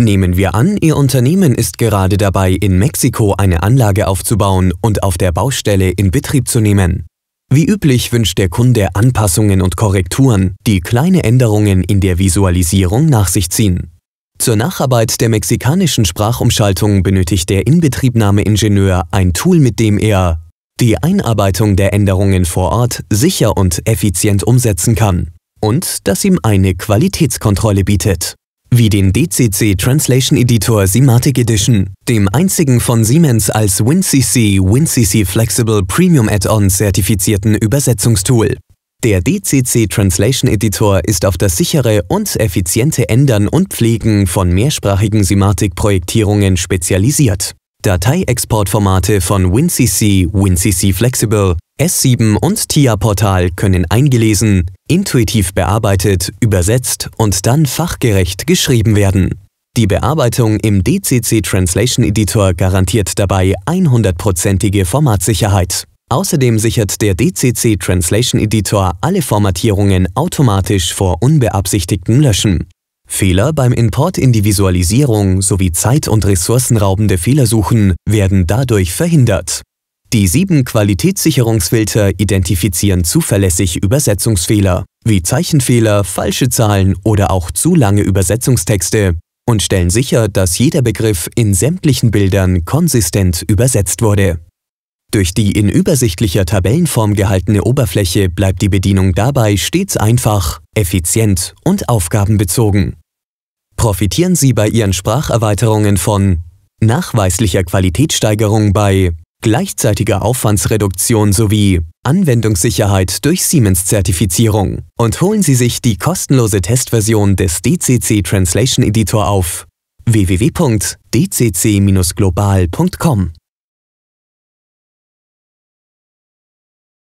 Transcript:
Nehmen wir an, Ihr Unternehmen ist gerade dabei, in Mexiko eine Anlage aufzubauen und auf der Baustelle in Betrieb zu nehmen. Wie üblich wünscht der Kunde Anpassungen und Korrekturen, die kleine Änderungen in der Visualisierung nach sich ziehen. Zur Nacharbeit der mexikanischen Sprachumschaltung benötigt der Inbetriebnahmeingenieur ein Tool, mit dem er die Einarbeitung der Änderungen vor Ort sicher und effizient umsetzen kann und das ihm eine Qualitätskontrolle bietet wie den DCC Translation Editor Simatic Edition, dem einzigen von Siemens als WinCC WinCC Flexible Premium Add-on zertifizierten Übersetzungstool. Der DCC Translation Editor ist auf das sichere und effiziente Ändern und Pflegen von mehrsprachigen Simatic-Projektierungen spezialisiert. Dateiexportformate von WinCC, WinCC Flexible, S7 und TIA-Portal können eingelesen, intuitiv bearbeitet, übersetzt und dann fachgerecht geschrieben werden. Die Bearbeitung im DCC Translation Editor garantiert dabei 100%ige Formatsicherheit. Außerdem sichert der DCC Translation Editor alle Formatierungen automatisch vor unbeabsichtigten Löschen. Fehler beim Import in die Visualisierung sowie zeit- und ressourcenraubende Fehlersuchen werden dadurch verhindert. Die sieben Qualitätssicherungsfilter identifizieren zuverlässig Übersetzungsfehler, wie Zeichenfehler, falsche Zahlen oder auch zu lange Übersetzungstexte und stellen sicher, dass jeder Begriff in sämtlichen Bildern konsistent übersetzt wurde. Durch die in übersichtlicher Tabellenform gehaltene Oberfläche bleibt die Bedienung dabei stets einfach, effizient und aufgabenbezogen. Profitieren Sie bei Ihren Spracherweiterungen von nachweislicher Qualitätssteigerung bei gleichzeitige Aufwandsreduktion sowie Anwendungssicherheit durch Siemens-Zertifizierung und holen Sie sich die kostenlose Testversion des DCC Translation Editor auf www.dcc-global.com.